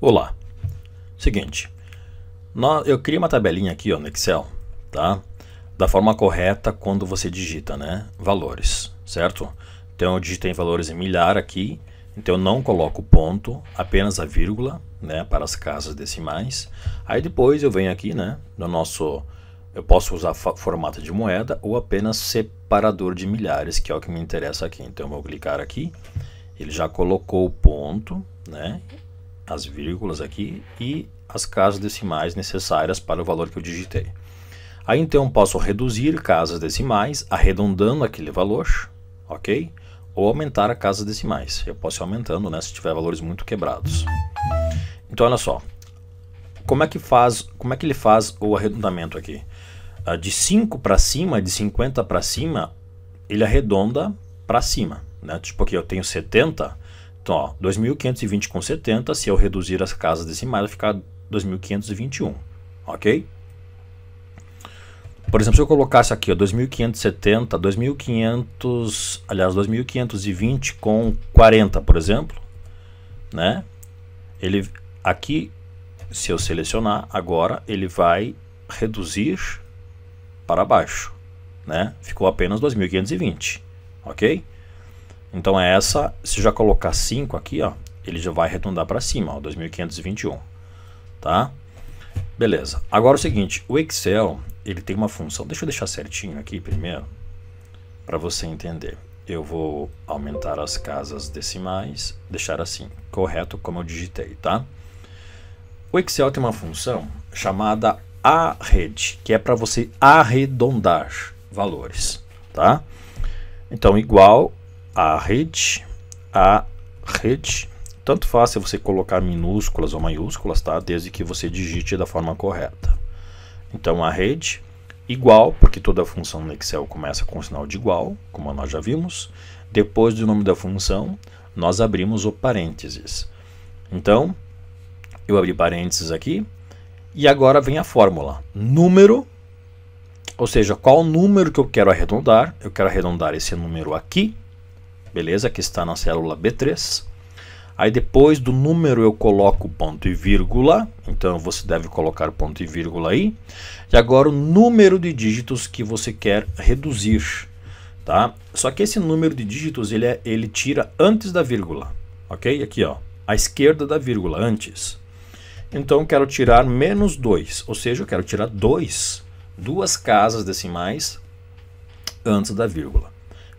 Olá. Seguinte, eu criei uma tabelinha aqui ó, no Excel, tá? Da forma correta quando você digita, né? Valores, certo? Então eu digitei valores em milhar aqui, então eu não coloco ponto, apenas a vírgula, né? Para as casas decimais. Aí depois eu venho aqui, né? No nosso, eu posso usar formato de moeda ou apenas separador de milhares, que é o que me interessa aqui. Então eu vou clicar aqui, ele já colocou o ponto, né? as vírgulas aqui e as casas decimais necessárias para o valor que eu digitei. Aí então posso reduzir casas decimais arredondando aquele valor, ok? Ou aumentar a casas decimais. Eu posso ir aumentando, né, se tiver valores muito quebrados. Então olha só, como é que faz, como é que ele faz o arredondamento aqui? Ah, de 5 para cima, de 50 para cima, ele arredonda para cima, né? Tipo aqui eu tenho 70, então, 2.520 com 70, se eu reduzir as casas decimais, vai ficar 2.521, ok? Por exemplo, se eu colocasse aqui, 2.570, 2.500, aliás, 2.520 com 40, por exemplo, né? Ele, aqui, se eu selecionar agora, ele vai reduzir para baixo, né? Ficou apenas 2.520, ok? ok? Então é essa, se já colocar 5 aqui, ó, ele já vai arredondar para cima, ó, 2521, tá? Beleza. Agora é o seguinte, o Excel, ele tem uma função. Deixa eu deixar certinho aqui primeiro para você entender. Eu vou aumentar as casas decimais, deixar assim, correto como eu digitei, tá? O Excel tem uma função chamada arred, que é para você arredondar valores, tá? Então igual a rede, a rede. Tanto faz se você colocar minúsculas ou maiúsculas, tá? Desde que você digite da forma correta. Então a rede igual, porque toda função no Excel começa com o sinal de igual, como nós já vimos. Depois do nome da função, nós abrimos o parênteses. Então, eu abri parênteses aqui e agora vem a fórmula. Número, ou seja, qual número que eu quero arredondar? Eu quero arredondar esse número aqui beleza? Que está na célula B3. Aí depois do número eu coloco ponto e vírgula, então você deve colocar ponto e vírgula aí. E agora o número de dígitos que você quer reduzir, tá? Só que esse número de dígitos ele, é, ele tira antes da vírgula, ok? Aqui ó, à esquerda da vírgula, antes. Então eu quero tirar menos 2, ou seja, eu quero tirar 2, duas casas decimais antes da vírgula.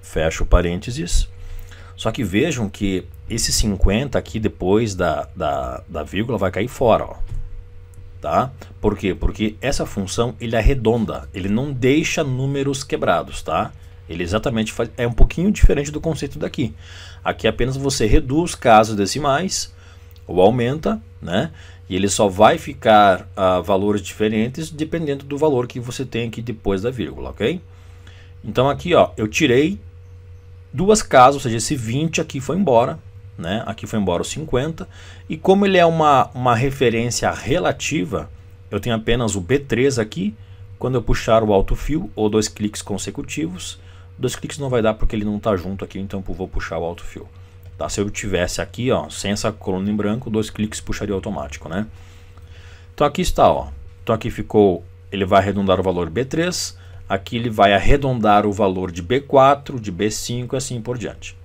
Fecho parênteses. Só que vejam que esse 50 aqui depois da, da, da vírgula vai cair fora, ó. Tá? Por quê? Porque essa função ele arredonda, ele não deixa números quebrados, tá? Ele exatamente faz, é um pouquinho diferente do conceito daqui. Aqui apenas você reduz casos decimais ou aumenta, né? E ele só vai ficar a uh, valores diferentes dependendo do valor que você tem aqui depois da vírgula, ok? Então aqui, ó, eu tirei duas casas, ou seja, esse 20 aqui foi embora, né? aqui foi embora o 50, e como ele é uma, uma referência relativa, eu tenho apenas o B3 aqui, quando eu puxar o alto fio ou dois cliques consecutivos, dois cliques não vai dar porque ele não está junto aqui, então eu vou puxar o alto fio. Tá? Se eu tivesse aqui, ó, sem essa coluna em branco, dois cliques puxaria automático, né? Então aqui está, ó. Então aqui ficou, ele vai arredondar o valor B3, Aqui ele vai arredondar o valor de B4, de B5 e assim por diante.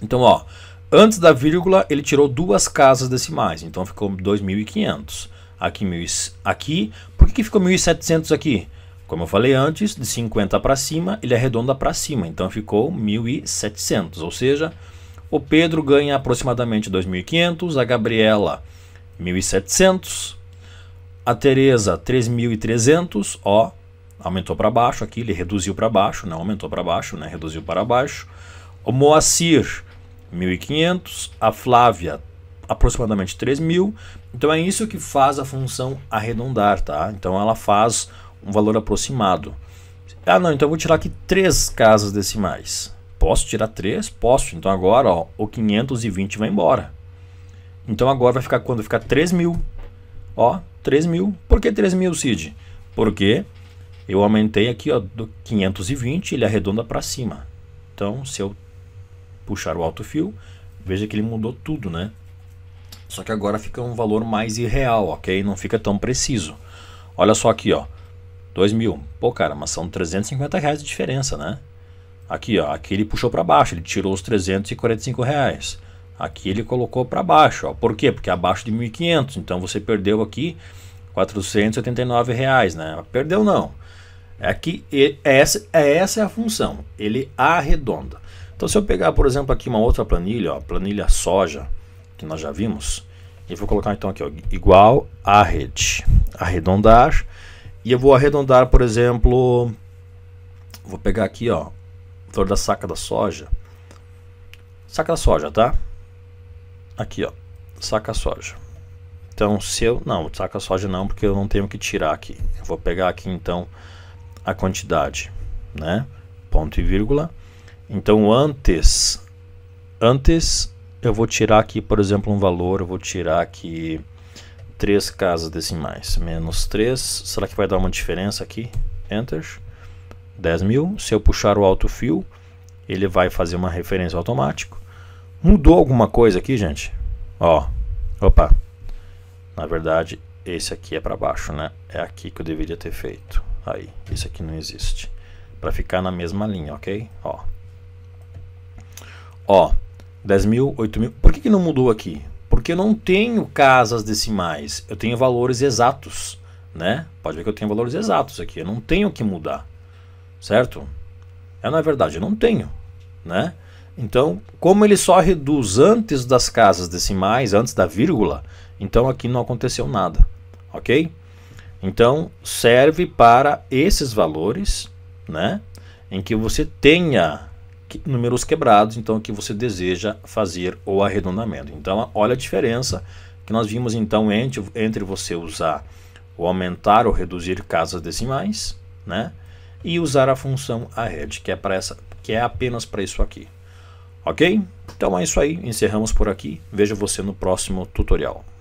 Então, ó, antes da vírgula, ele tirou duas casas decimais, então ficou 2.500. Aqui, aqui, por que, ficou 1.700 aqui? Como eu falei antes, de 50 para cima, ele arredonda para cima, então ficou 1.700, ou seja, o Pedro ganha aproximadamente 2.500, a Gabriela 1.700, a Teresa 3.300, ó, aumentou para baixo aqui, ele reduziu para baixo, não né, aumentou para baixo, né? reduziu para baixo. O Moacir, 1.500. A Flávia, aproximadamente 3.000. Então é isso que faz a função arredondar, tá? Então ela faz um valor aproximado. Ah, não, então eu vou tirar aqui três casas decimais. Posso tirar três? Posso. Então agora, ó, o 520 vai embora. Então agora vai ficar quando? Ficar 3.000. Ó, 3.000. Por que 3.000, Cid? Porque eu aumentei aqui ó, do 520, ele arredonda para cima. Então, se eu puxar o alto fio, veja que ele mudou tudo, né? Só que agora fica um valor mais irreal, ok? Não fica tão preciso. Olha só aqui, ó. 2 mil. Pô, cara, mas são 350 reais de diferença, né? Aqui, ó. Aqui ele puxou para baixo, ele tirou os 345 reais. Aqui ele colocou para baixo, ó. Por quê? Porque é abaixo de 1.500. Então você perdeu aqui 489 reais, né? Perdeu não. Aqui, é essa, é essa é a função, ele arredonda. Então, se eu pegar, por exemplo, aqui uma outra planilha, ó, planilha soja, que nós já vimos, e vou colocar então aqui, ó, igual a rede, arredondar, e eu vou arredondar, por exemplo, vou pegar aqui, ó, flor da saca da soja, saca da soja, tá? Aqui, ó, saca soja. Então, se eu, não, saca soja não, porque eu não tenho que tirar aqui. Eu vou pegar aqui, então, a quantidade, né? Ponto e vírgula. Então, antes, antes eu vou tirar aqui, por exemplo, um valor, eu vou tirar aqui três casas decimais. Menos 3, será que vai dar uma diferença aqui? Enter, 10 mil. Se eu puxar o autofill, ele vai fazer uma referência automático. Mudou alguma coisa aqui, gente? Ó, opa. Na verdade, esse aqui é para baixo, né? É aqui que eu deveria ter feito. Aí, isso aqui não existe. Para ficar na mesma linha, ok? Ó. Ó, 10 mil, 8 mil. Por que, que não mudou aqui? Porque eu não tenho casas decimais. Eu tenho valores exatos, né? Pode ver que eu tenho valores exatos aqui. Eu não tenho que mudar, certo? É, na é verdade, eu não tenho, né? Então, como ele só reduz antes das casas decimais, antes da vírgula, então aqui não aconteceu nada, ok? Então, serve para esses valores, né? Em que você tenha números quebrados, então que você deseja fazer o arredondamento. Então, olha a diferença que nós vimos então entre, entre você usar o aumentar ou reduzir casas decimais, né? E usar a função arred, que é para essa, que é apenas para isso aqui. OK? Então é isso aí, encerramos por aqui. Vejo você no próximo tutorial.